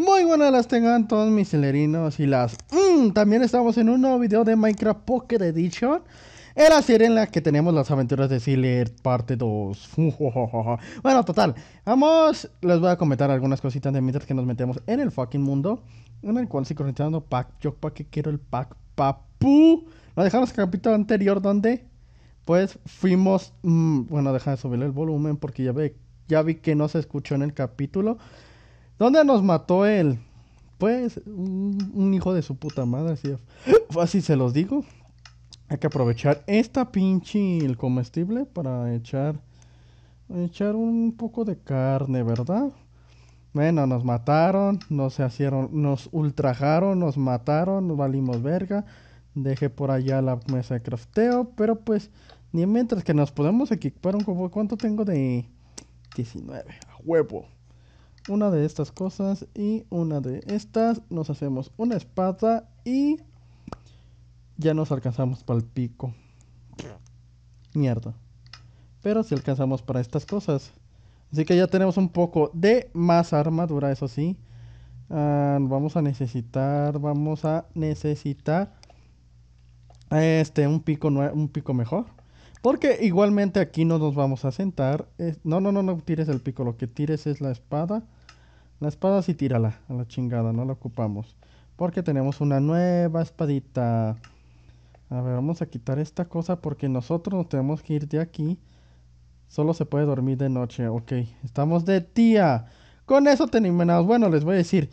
muy buenas las tengan todos mis celerinos y las... Mm, también estamos en un nuevo video de Minecraft Pocket Edition. En la serie en la que tenemos las aventuras de Sealer parte 2. bueno, total. Vamos, les voy a comentar algunas cositas de mientras que nos metemos en el fucking mundo. En el cual si conectando pack. Yo para que quiero el pack papú. Lo dejamos el capítulo anterior donde pues fuimos... Mm, bueno, deja de subirle el volumen porque ya, ve, ya vi que no se escuchó en el capítulo. ¿Dónde nos mató él? Pues un, hijo de su puta madre, así, así se los digo. Hay que aprovechar esta pinche el comestible para echar echar un poco de carne, ¿verdad? Bueno, nos mataron, nos hicieron, nos ultrajaron, nos mataron, nos valimos verga. Dejé por allá la mesa de crafteo, pero pues, ni mientras que nos podemos equipar un juego. ¿Cuánto tengo de 19? A huevo. Una de estas cosas y una de estas. Nos hacemos una espada y ya nos alcanzamos para el pico. Mierda. Pero si alcanzamos para estas cosas. Así que ya tenemos un poco de más armadura, eso sí. Ah, vamos a necesitar, vamos a necesitar este, un pico, un pico mejor. Porque igualmente aquí no nos vamos a sentar. no, no, no, no tires el pico. Lo que tires es la espada. La espada sí tírala a la chingada, no la ocupamos. Porque tenemos una nueva espadita. A ver, vamos a quitar esta cosa porque nosotros nos tenemos que ir de aquí. Solo se puede dormir de noche, ok. Estamos de tía Con eso terminamos. Bueno, les voy a decir.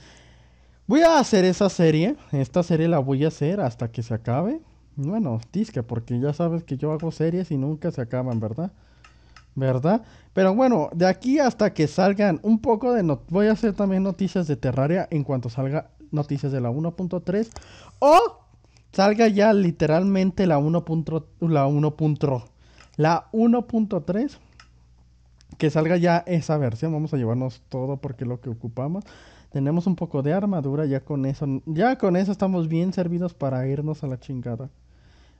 Voy a hacer esa serie. Esta serie la voy a hacer hasta que se acabe. Bueno, disque, porque ya sabes que yo hago series y nunca se acaban, ¿verdad? ¿Verdad? Pero bueno, de aquí hasta que salgan un poco de... No voy a hacer también noticias de Terraria en cuanto salga noticias de la 1.3. O salga ya literalmente la 1. La 1.3. La 1.3 que salga ya esa versión. Vamos a llevarnos todo porque lo que ocupamos. Tenemos un poco de armadura, ya con eso, ya con eso estamos bien servidos para irnos a la chingada.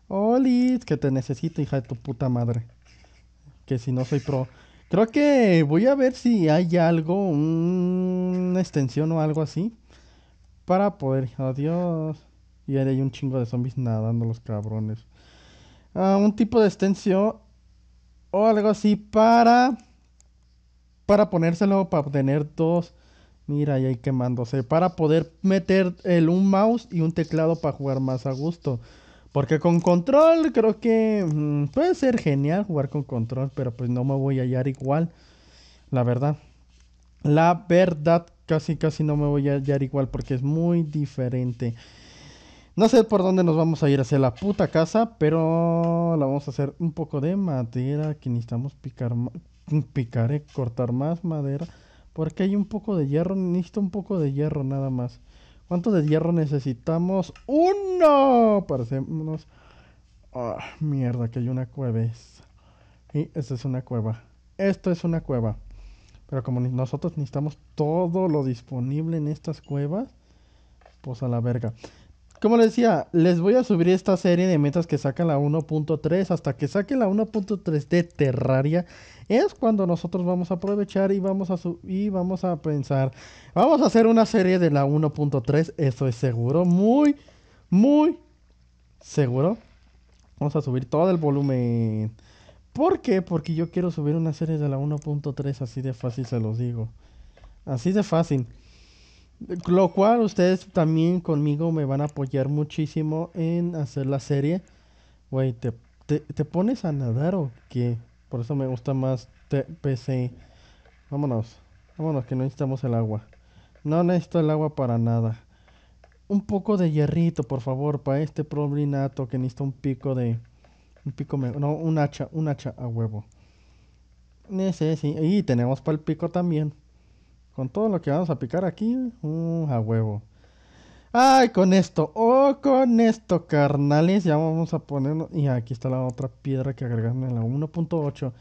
Oli, que te necesito, hija de tu puta madre. Que si no soy pro. Creo que voy a ver si hay algo, una extensión o algo así. Para poder. Adiós. Y ahí hay un chingo de zombies nadando los cabrones. Ah, un tipo de extensión o algo así para para ponérselo, para tener dos. Mira, y ahí quemándose. Para poder meter el, un mouse y un teclado para jugar más a gusto. Porque con control creo que mm, puede ser genial jugar con control, pero pues no me voy a hallar igual. La verdad. La verdad, casi casi no me voy a hallar igual porque es muy diferente. No sé por dónde nos vamos a ir hacia la puta casa, pero la vamos a hacer un poco de madera. Que necesitamos picar, picaré, cortar más madera. Porque hay un poco de hierro, necesito un poco de hierro nada más. ¿Cuánto de hierro necesitamos? ¡Uno! Parecemos... Ah, mierda, que hay una cueva. Y esta es una cueva. Esto es una cueva. Pero como nosotros necesitamos todo lo disponible en estas cuevas, pues a la verga como les decía, les voy a subir esta serie de metas que saca la 1.3. Hasta que saque la 1.3 de Terraria, es cuando nosotros vamos a aprovechar y vamos a, y vamos a pensar. Vamos a hacer una serie de la 1.3, eso es seguro. Muy, muy seguro. Vamos a subir todo el volumen. ¿Por qué? Porque yo quiero subir una serie de la 1.3, así de fácil se los digo. Así de fácil. Lo cual ustedes también conmigo me van a apoyar muchísimo en hacer la serie. Güey, te, te, pones a nadar o qué? Por eso me gusta más PC. Vámonos, vámonos, que no necesitamos el agua. No necesito el agua para nada. Un poco de hierrito, por favor, para este problinato que necesita un pico de... Un pico... no, un hacha, un hacha a huevo. Y tenemos para el pico también. Con todo lo que vamos a picar aquí, mm, a huevo. Ay, con esto, oh, con esto, carnales. Ya vamos a ponernos... Y aquí está la otra piedra que agregamos en la 1.8.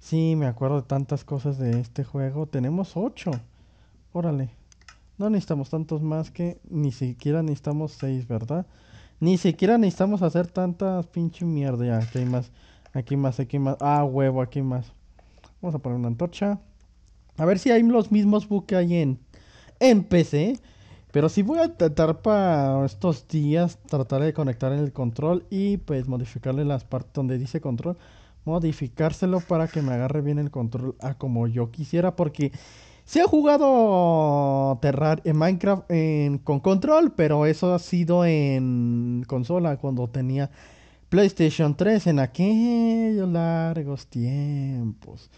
Sí, me acuerdo de tantas cosas de este juego. Tenemos 8. Órale. No necesitamos tantos más que ni siquiera necesitamos 6, ¿verdad? Ni siquiera necesitamos hacer tantas pinche mierda. Ya, aquí hay más. Aquí más, aquí más. Ah, huevo, aquí más. Vamos a poner una antorcha. A ver si hay los mismos bugs que hay en, PC. Pero si voy a tratar para estos días, tratar de conectar el control y pues modificarle las partes donde dice control. Modificárselo para que me agarre bien el control a como yo quisiera. Porque se ha jugado Terrar en Minecraft con control, pero eso ha sido en consola cuando tenía PlayStation 3 en aquellos largos tiempos.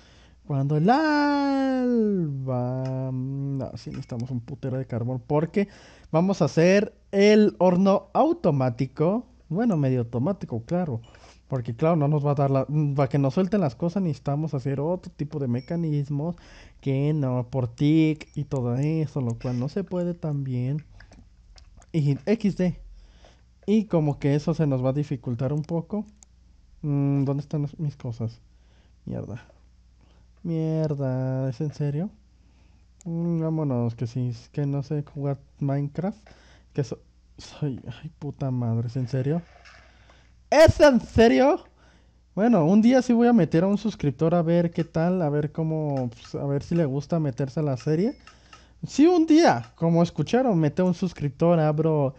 Cuando el alba... No, mm, ah, sí necesitamos un putero de carbón porque vamos a hacer el horno automático. Bueno, medio automático, claro. Porque claro, no nos va a dar la... Mm, para que nos suelten las cosas necesitamos hacer otro tipo de mecanismos. Que no, por tic y todo eso, lo cual no se puede también. Y XD. Y como que eso se nos va a dificultar un poco. Mm, ¿Dónde están mis cosas? Mierda. Mierda, ¿es en serio? Mm, vámonos, que sí, que no sé jugar Minecraft. Que soy. Ay, puta madre, ¿es en serio? ¿Es en serio? Bueno, un día sí voy a meter a un suscriptor a ver qué tal, a ver cómo, pues, a ver si le gusta meterse a la serie. Sí, un día, como escucharon, mete a un suscriptor, abro.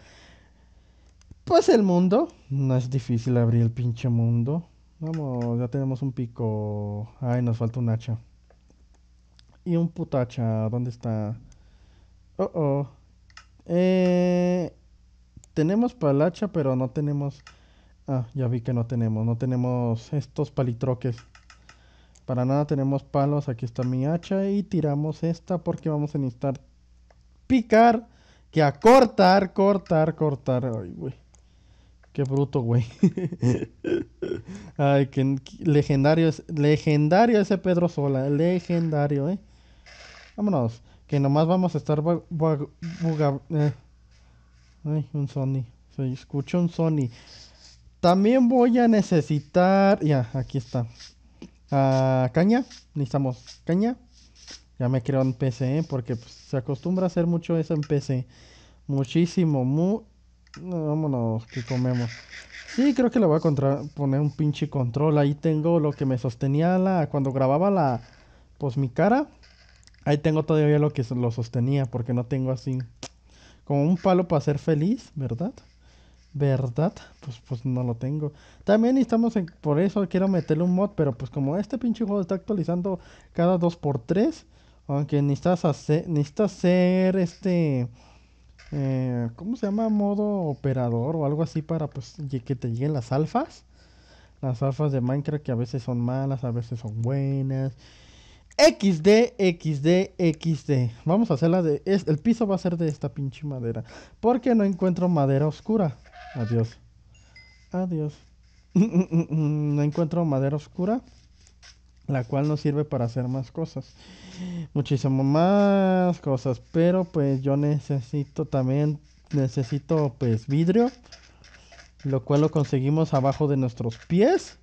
Pues el mundo. No es difícil abrir el pinche mundo. Vamos, ya tenemos un pico. Ay, nos falta un hacha. Y un putacha, ¿dónde está? Oh, oh. Eh, tenemos palacha, pero no tenemos... Ah, ya vi que no tenemos. No tenemos estos palitroques. Para nada tenemos palos. Aquí está mi hacha. Y tiramos esta porque vamos a necesitar picar. Que a cortar, cortar, cortar. Ay, güey. Qué bruto, güey. Ay, que legendario, es, legendario ese Pedro Sola, legendario, ¿eh? Vámonos, que nomás vamos a estar bugab... Eh. Ay, un Sony, se escucha un Sony. También voy a necesitar, ya, aquí está. Ah, caña, necesitamos caña. Ya me creo en PC, ¿eh? porque pues, se acostumbra a hacer mucho eso en PC. Muchísimo, mu vámonos, que comemos. Sí, creo que le voy a poner un pinche control. Ahí tengo lo que me sostenía la cuando grababa la pues mi cara. Ahí tengo todavía lo que lo sostenía porque no tengo así como un palo para ser feliz, ¿verdad? ¿Verdad? Pues pues no lo tengo. También estamos en, por eso quiero meterle un mod, pero pues como este pinche juego está actualizando cada 2x3, aunque necesitas hacer necesitas hacer este eh, ¿cómo se llama? Modo operador o algo así para pues, que te lleguen las alfas. Las alfas de Minecraft que a veces son malas, a veces son buenas. XD, XD, XD. Vamos a hacerla de... el piso va a ser de esta pinche madera. Porque no encuentro madera oscura. Adiós. Adiós. no encuentro madera oscura la cual nos sirve para hacer más cosas, muchísimo más cosas, pero pues yo necesito también, necesito pues vidrio, lo cual lo conseguimos abajo de nuestros pies,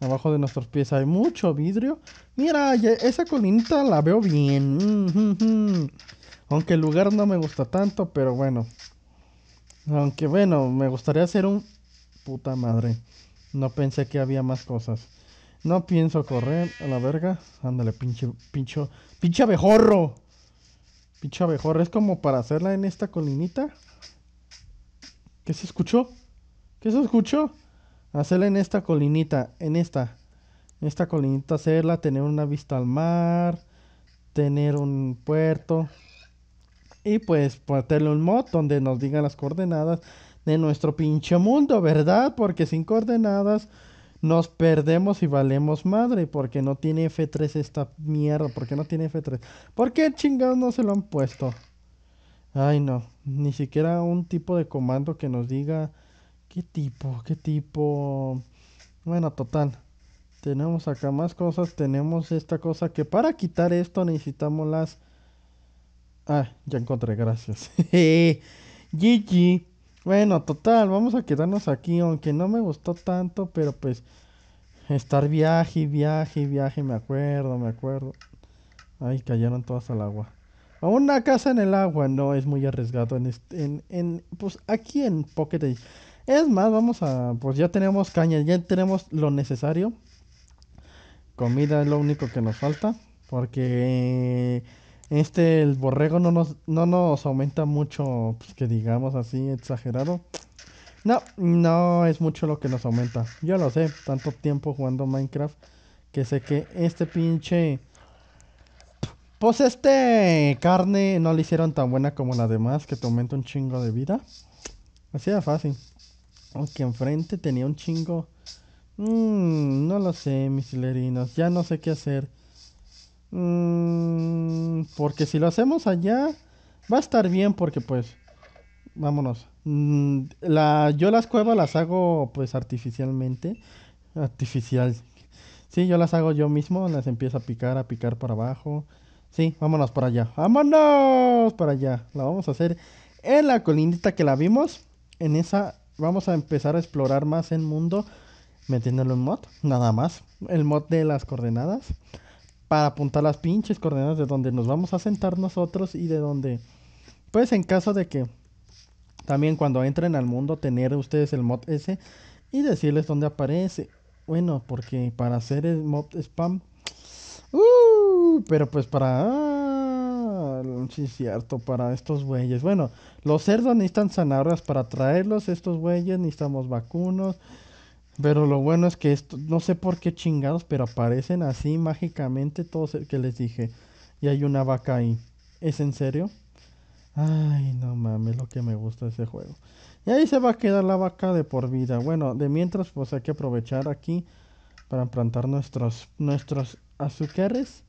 abajo de nuestros pies hay mucho vidrio, mira, esa colinita la veo bien, aunque el lugar no me gusta tanto, pero bueno, aunque bueno, me gustaría hacer un puta madre, no pensé que había más cosas. No pienso correr a la verga. Ándale, pinche, pincho, pinche abejorro. Pinche abejorro. Es como para hacerla en esta colinita. ¿Qué se escuchó? ¿Qué se escuchó? Hacerla en esta colinita, en esta. En esta colinita hacerla, tener una vista al mar, tener un puerto. Y pues ponerle un mod donde nos digan las coordenadas de nuestro pinche mundo, ¿verdad? Porque sin coordenadas nos perdemos y valemos madre porque no tiene F3 esta mierda, porque no tiene F3. ¿Por qué chingados no se lo han puesto? Ay, no, ni siquiera un tipo de comando que nos diga qué tipo, qué tipo. Bueno, total. Tenemos acá más cosas, tenemos esta cosa que para quitar esto necesitamos las Ah, ya encontré, gracias. GG Bueno, total, vamos a quedarnos aquí, aunque no me gustó tanto, pero pues estar viaje, viaje, viaje, me acuerdo, me acuerdo. Ay, cayeron todas al agua. A una casa en el agua, no, es muy arriesgado en, este, en, en pues aquí en Pocket Es más, vamos a, pues ya tenemos cañas, ya tenemos lo necesario. Comida es lo único que nos falta, porque... Este, el borrego no nos, no nos aumenta mucho, pues, que digamos así, exagerado. No, no es mucho lo que nos aumenta. Yo lo sé, tanto tiempo jugando Minecraft que sé que este pinche... Pues este carne no le hicieron tan buena como la demás, que te aumenta un chingo de vida. Así de fácil. Aunque enfrente tenía un chingo... Mmm, no lo sé, mis hilerinos. Ya no sé qué hacer. Mm, porque si lo hacemos allá, va a estar bien porque pues, vámonos. Mm, yo las cuevas las hago pues artificialmente. Artificial. Sí, yo las hago yo mismo, las empiezo a picar, a picar para abajo. Sí, vámonos para allá. Vámonos para allá. La vamos a hacer en la colindita que la vimos. En esa vamos a empezar a explorar más el mundo Metiéndolo en mod, nada más. El mod de las coordenadas para apuntar las pinches coordenadas de donde nos vamos a sentar nosotros y de donde, pues en caso de que también cuando entren al mundo tener ustedes el mod ese y decirles dónde aparece. Bueno, porque para hacer el mod spam, uh, pero pues para... Ah, es cierto, para estos güeyes. Bueno, los cerdos necesitan zanahorias para traerlos, estos güeyes necesitamos vacunos. Pero lo bueno es que esto, no sé por qué chingados, pero aparecen así mágicamente todos los eh, que les dije. Y hay una vaca ahí. ¿Es en serio? Ay, no mames, lo que me gusta ese juego. Y ahí se va a quedar la vaca de por vida. Bueno, de mientras, pues hay que aprovechar aquí para plantar nuestros, nuestros azúcares.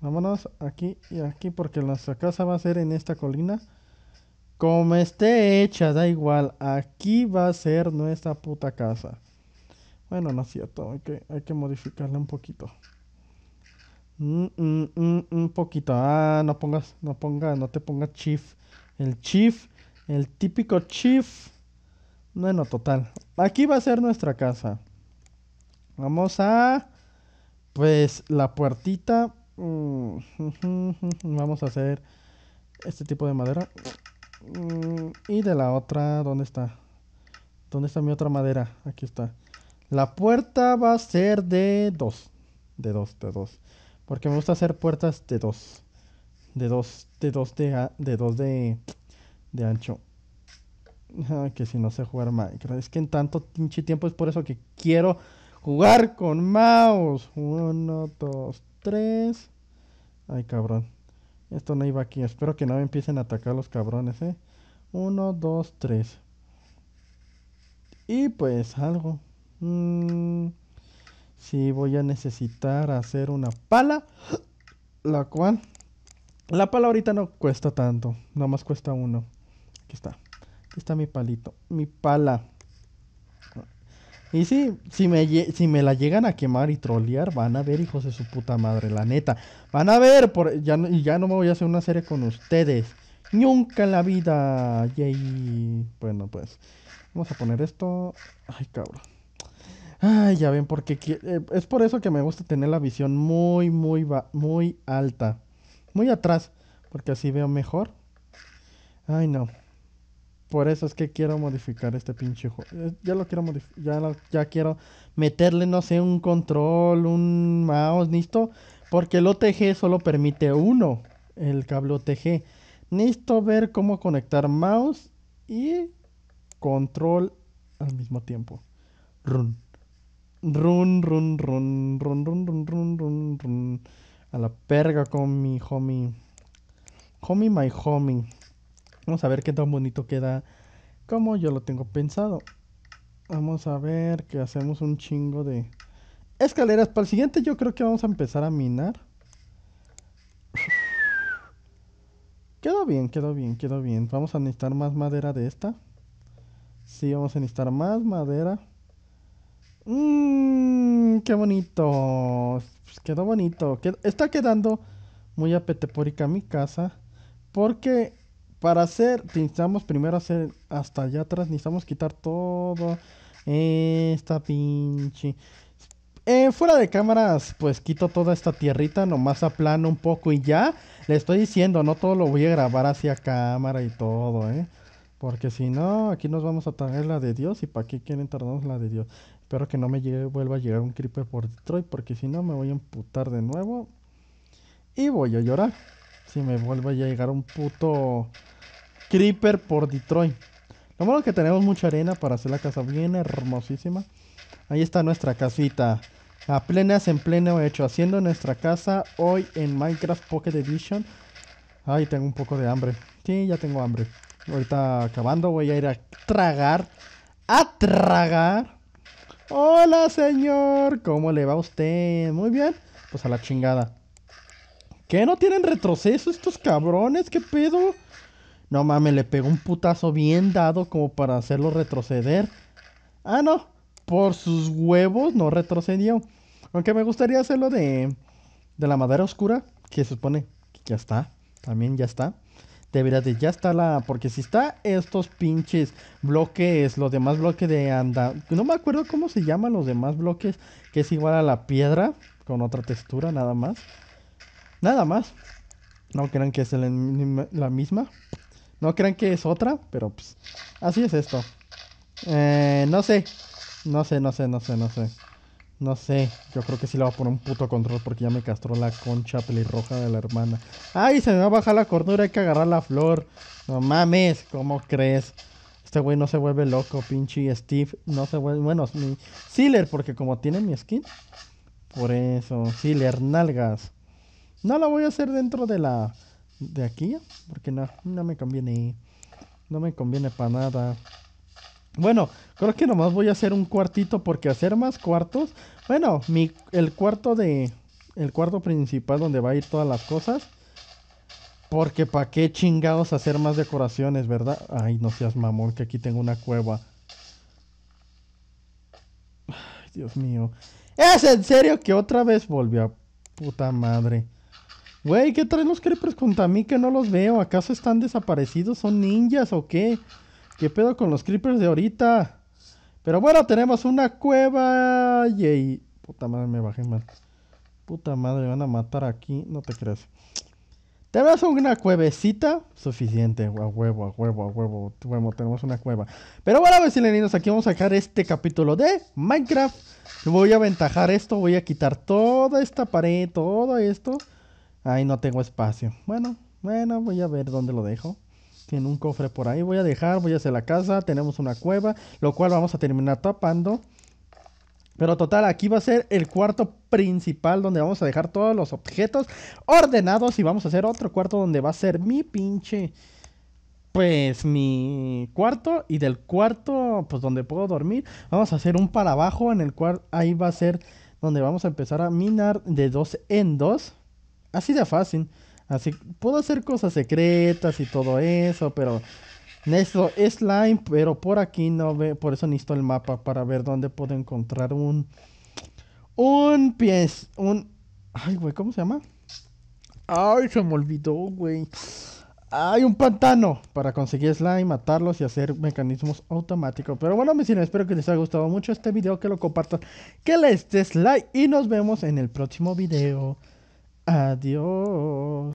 Vámonos aquí y aquí porque nuestra casa va a ser en esta colina. Como esté hecha, da igual. Aquí va a ser nuestra puta casa. Bueno, no es cierto. Hay que, hay que modificarla un poquito. Mm, mm, mm, un poquito. Ah, no pongas, no ponga, no te pongas chief. El chief, el típico chief. Bueno, total. Aquí va a ser nuestra casa. Vamos a... Pues la puertita. Vamos a hacer este tipo de madera. Mm, y de la otra, ¿dónde está? ¿Dónde está mi otra madera? Aquí está. La puerta va a ser de 2. De 2, de 2. Porque me gusta hacer puertas de 2. De 2, de 2 de, de, de, ancho. Ah, que si no sé jugar Minecraft. Es que en tanto tiempo es por eso que quiero jugar con mouse. 1, 2, 3. Ay, cabrón. Esto no iba aquí. Espero que no me empiecen a atacar los cabrones, ¿eh? Uno, dos, tres. Y pues algo. si mm, sí, voy a necesitar hacer una pala. La cual... La pala ahorita no cuesta tanto. más cuesta uno. Aquí está. Aquí está mi palito. Mi pala. Y sí, si me, si me la llegan a quemar y trolear, van a ver, hijos de su puta madre, la neta. Van a ver, por, ya, no, ya no me voy a hacer una serie con ustedes. Nunca en la vida, yay. Bueno, pues, vamos a poner esto. Ay, cabrón. Ay, ya ven, porque eh, es por eso que me gusta tener la visión muy, muy, muy alta. Muy atrás, porque así veo mejor. Ay, no. Por eso es que quiero modificar este pinche eh, Ya lo quiero Ya, ya quiero meterle, no sé, un control, un mouse, listo. Porque el OTG solo permite uno, el cable OTG. Listo, ver cómo conectar mouse y control al mismo tiempo. Run. Run, run, run, run, run, run, run, run, run. A la perga con mi homie. Homie, my homie. Vamos a ver qué tan bonito queda como yo lo tengo pensado. Vamos a ver que hacemos un chingo de escaleras. Para el siguiente yo creo que vamos a empezar a minar. Quedó bien, quedó bien, quedó bien. Vamos a necesitar más madera de esta. Sí, vamos a necesitar más madera. Mmm, qué bonito. Pues quedó bonito. está quedando muy apetepórica mi casa. Porque para hacer, necesitamos primero hacer hasta allá atrás, necesitamos quitar todo esta pinche... Eh, fuera de cámaras, pues quito toda esta tierrita, nomás aplano un poco y ya. Le estoy diciendo, no todo lo voy a grabar hacia cámara y todo, ¿eh? Porque si no, aquí nos vamos a traer la de Dios y para qué quieren tardarnos la de Dios. Espero que no me vuelva a llegar un creeper por Detroit, porque si no me voy a emputar de nuevo. Y voy a llorar. Si me vuelve a llegar un puto Creeper por Detroit. Lo bueno que tenemos mucha arena para hacer la casa bien hermosísima. Ahí está nuestra casita. A plenas en pleno hecho. Haciendo nuestra casa hoy en Minecraft Pocket Edition. Ay, tengo un poco de hambre. Sí, ya tengo hambre. Ahorita acabando voy a ir a tragar. A tragar. Hola, señor. ¿Cómo le va a usted? Muy bien. Pues a la chingada. ¿Qué? ¿No tienen retroceso estos cabrones? ¿Qué pedo? No mames, le pegó un putazo bien dado como para hacerlo retroceder. Ah, no. Por sus huevos no retrocedió. Aunque me gustaría hacerlo de, de la madera oscura, que se supone que ya está. También ya está. Debería de ya está la... Porque si está estos pinches bloques, los demás bloques de anda... No me acuerdo cómo se llaman los demás bloques, que es igual a la piedra, con otra textura nada más. Nada más. No crean que es la misma. No crean que es otra, pero pues así es esto. no sé, no sé, no sé, no sé, no sé. No sé, yo creo que sí le voy a poner un puto control porque ya me castró la concha pelirroja de la hermana. ¡Ay, se me va a bajar la cordura! Hay que agarrar la flor. No mames, ¿cómo crees? Este güey no se vuelve loco, pinche Steve. No se vuelve. Bueno, mi Sealer, porque como tiene mi skin. Por eso, Sealer, nalgas. No la voy a hacer dentro de la de aquí, porque no, no me conviene, no me conviene para nada. Bueno, creo que nomás voy a hacer un cuartito porque hacer más cuartos, bueno, mi, el cuarto de, el cuarto principal donde va a ir todas las cosas, porque para qué chingados hacer más decoraciones, ¿verdad? Ay, no seas mamón, que aquí tengo una cueva. Ay, Dios mío. ¿Es en serio que otra vez volvió a puta madre? Güey, ¿qué traen los creepers contra mí que no los veo? ¿Acaso están desaparecidos? ¿Son ninjas o qué? ¿Qué pedo con los creepers de ahorita? Pero bueno, tenemos una cueva. Yay. Puta madre, me bajé mal. Puta madre, me van a matar aquí. No te creas. Tenemos una cuevecita suficiente. A huevo, a huevo, a huevo. huevo, tenemos una cueva. Pero bueno, vecinos, aquí vamos a sacar este capítulo de Minecraft. Voy a aventajar esto. Voy a quitar toda esta pared, todo esto. Ahí no tengo espacio. Bueno, bueno, voy a ver dónde lo dejo. Tiene un cofre por ahí. Voy a dejar, voy a hacer la casa. Tenemos una cueva, lo cual vamos a terminar tapando. Pero total, aquí va a ser el cuarto principal donde vamos a dejar todos los objetos ordenados. Y vamos a hacer otro cuarto donde va a ser mi pinche... Pues mi cuarto y del cuarto, pues donde puedo dormir, vamos a hacer un para abajo en el cual ahí va a ser donde vamos a empezar a minar de dos en dos. Así de fácil. Así, puedo hacer cosas secretas y todo eso, pero Necesito es slime, pero por aquí no ve, por eso necesito el mapa para ver dónde puedo encontrar un un pies, un ay, güey, ¿cómo se llama? Ay, se me olvidó, güey. Hay un pantano para conseguir slime, matarlos y hacer mecanismos automáticos. Pero bueno, mis niños espero que les haya gustado mucho este video, que lo compartan, que les des like y nos vemos en el próximo video. Adiós.